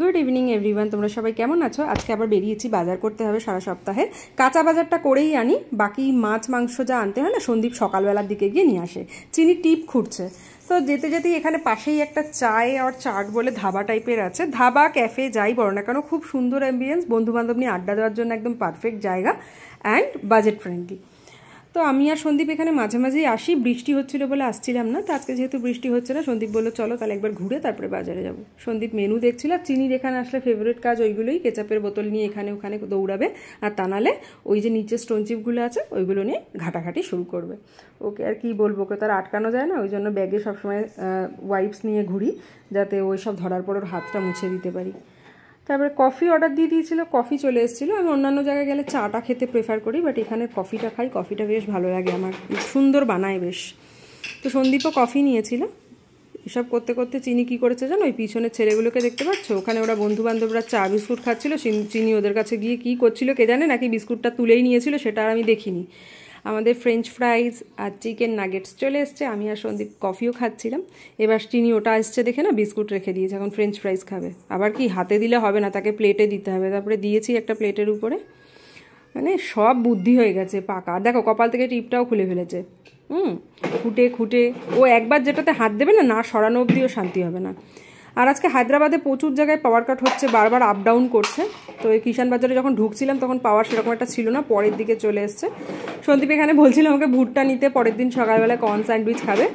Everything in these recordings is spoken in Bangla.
গুড ইভিনিং এভরিওয়ান তোমরা সবাই কেমন আছো আজকে আবার বেরিয়েছি বাজার করতে হবে সারা সপ্তাহে কাঁচা বাজারটা করেই আনি বাকি মাছ মাংস যা আনতে হয় না সন্দীপ সকালবেলার দিকে গিয়ে নিয়ে আসে চিনি টিপ খুঁড়ছে তো যেতে যেতে এখানে পাশেই একটা চায় আর চাট বলে ধাবা টাইপের আছে ধাবা ক্যাফে যাই বড় না কেন খুব সুন্দর অ্যাম্বিয়েন্স বন্ধুবান্ধব নিয়ে আড্ডা দেওয়ার জন্য একদম পারফেক্ট জায়গা অ্যান্ড বাজেট ফ্রেন্ডলি তো আমি আর সন্দীপ এখানে মাঝে মাঝেই আসি বৃষ্টি হচ্ছিল বলে আসছিলাম না তো আজকে যেহেতু বৃষ্টি হচ্ছে না সন্দীপ বললো চলো তাহলে একবার ঘুরে তারপরে বাজারে যাব সন্দীপ মেনু দেখছিল আর চিনির এখানে আসলে ফেভারিট কাজ ওইগুলোই কেচাপের বোতল নিয়ে এখানে ওখানে দৌড়াবে আর তা নালে ওই যে নিচে স্টোন চিপগুলো আছে ওইগুলো নিয়ে ঘাটাঘাটি শুরু করবে ওকে আর কি বলবো ওকে তার আটকানো যায় না ওই জন্য ব্যাগে সবসময় ওয়াইপস নিয়ে ঘুরি যাতে ওই সব ধরার পর ওর হাতটা মুছে দিতে পারি তারপরে কফি অর্ডার দিয়ে দিয়েছিল কফি চলে এসেছিলো আমি অন্যান্য জায়গায় গেলে চাটা খেতে প্রেফার করি বাট এখানে কফিটা খাই কফিটা বেশ ভালো লাগে আমার সুন্দর বানায় বেশ তো সন্দীপও কফি নিয়েছিল এসব করতে করতে চিনি কি করেছে জানো ওই পিছনের ছেলেগুলোকে দেখতে পাচ্ছ ওখানে ওরা বন্ধু বান্ধবরা চা বিস্কুট খাচ্ছিলো চিনি ওদের কাছে গিয়ে কি করছিল কে জানে নাকি বিস্কুটটা তুলেই নিয়েছিল সেটা আর আমি দেখিনি আমাদের ফ্রেঞ্চ ফ্রাইজ আর চিকেন নাগেটস চলে এসছে আমি আর সন্দীপ কফিও খাচ্ছিলাম এবার চিনি ওটা আসছে দেখে না বিস্কুট রেখে দিয়েছে এখন ফ্রেঞ্চ ফ্রাইজ খাবে আবার কি হাতে দিলে হবে না তাকে প্লেটে দিতে হবে তারপরে দিয়েছি একটা প্লেটের উপরে মানে সব বুদ্ধি হয়ে গেছে পাকা দেখো কপাল থেকে টিপটাও খুলে ফেলেছে হুম খুঁটে খুঁটে ও একবার যেটাতে হাত দেবে না না সরানো অবধিও শান্তি হবে না আর আজকে হায়দ্রাবাদে প্রচুর জায়গায় পাওয়ার কাট হচ্ছে বারবার আপ ডাউন করছে তো এই কিষান বাজারে যখন ঢুকছিলাম তখন পাওয়ার সেরকম একটা ছিল না পরের দিকে চলে এসছে সন্দীপ এখানে বলছিল আমাকে ভুট্টা নিতে পরের দিন সকালবেলা কর্ন স্যান্ডউইচ খাবে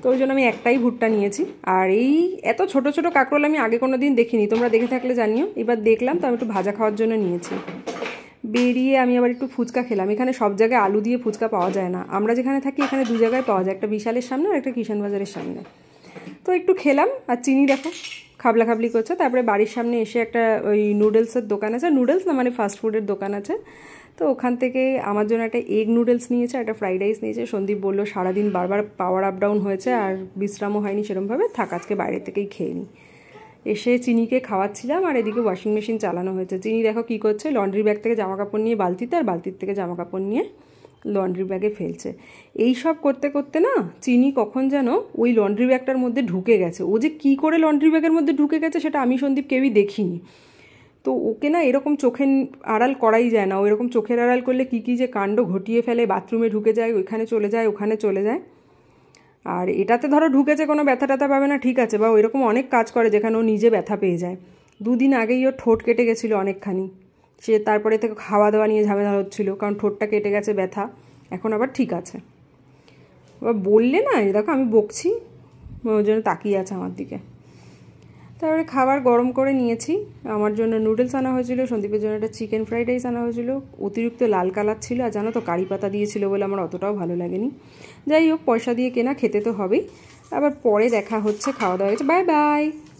তো ওই জন্য আমি একটাই ভুট্টা নিয়েছি আর এই এত ছোট ছোট কাঁকরোল আমি আগে কোনো দিন দেখিনি তোমরা দেখে থাকলে জানিও এবার দেখলাম তো আমি একটু ভাজা খাওয়ার জন্য নিয়েছি বেরিয়ে আমি আবার একটু ফুচকা খেলাম এখানে সব জায়গায় আলু দিয়ে ফুচকা পাওয়া যায় না আমরা যেখানে থাকি এখানে দু জায়গায় পাওয়া যায় একটা বিশালের সামনে আর একটা কিষান বাজারের সামনে তো একটু খেলাম আর চিনি দেখো খাবলা খাবলি করছে তারপরে বাড়ির সামনে এসে একটা ওই নুডলসের দোকান আছে নুডলস না মানে ফাস্টফুডের দোকান আছে তো ওখান থেকে আমার জন্য একটা এগ নুডলস নিয়েছে একটা ফ্রাইড রাইস নিয়েছে সন্দীপ বললো সারাদিন বারবার পাওয়ার আপ ডাউন হয়েছে আর বিশ্রামও হয়নি সেরমভাবে থাক আজকে বাইরে থেকেই খেয়ে নিই এসে চিনিকে খাওয়াচ্ছিলাম আর এদিকে ওয়াশিং মেশিন চালানো হয়েছে চিনি দেখো কী করছে লন্ড্রি ব্যাগ থেকে জামা কাপড় নিয়ে বালতিতে আর বালতির থেকে জামা কাপড় নিয়ে লন্ড্রি ব্যাগে ফেলছে এই সব করতে করতে না চিনি কখন যেন ওই লন্ড্রি ব্যাগটার মধ্যে ঢুকে গেছে ও যে কী করে লন্ড্রি ব্যাগের মধ্যে ঢুকে গেছে সেটা আমি সন্দীপ কেউই দেখিনি তো ওকে না এরকম চোখের আড়াল করাই যায় না ওইরকম চোখের আড়াল করলে কী কী যে কাণ্ড ঘটিয়ে ফেলে বাথরুমে ঢুকে যায় ওইখানে চলে যায় ওখানে চলে যায় আর এটাতে ধরো ঢুকেছে কোনো ব্যথা ট্যাথা পাবে না ঠিক আছে বা ওইরকম অনেক কাজ করে যেখানে ও নিজে ব্যথা পেয়ে যায় দুদিন আগেই ও ঠোঁট কেটে গেছিলো অনেকখানি সে তারপরে থেকে খাওয়া দাওয়া নিয়ে ঝামেলা হচ্ছিলো কারণ ঠোঁটটা কেটে গেছে ব্যথা এখন আবার ঠিক আছে এবার বললে না দেখো আমি বকছি ওই জন্য তাকিয়ে আছে আমার দিকে তারপরে খাবার গরম করে নিয়েছি আমার জন্য নুডলস আনা হয়েছিল সন্দীপের জন্য একটা চিকেন ফ্রাইড রাইস আনা হয়েছিল অতিরিক্ত লাল কালার ছিল আর জানো তো কারি পাতা দিয়েছিল বলে আমার অতটাও ভালো লাগেনি যাই হোক পয়সা দিয়ে কেনা খেতে তো হবেই আবার পরে দেখা হচ্ছে খাওয়া দাওয়া হয়েছে বাই বাই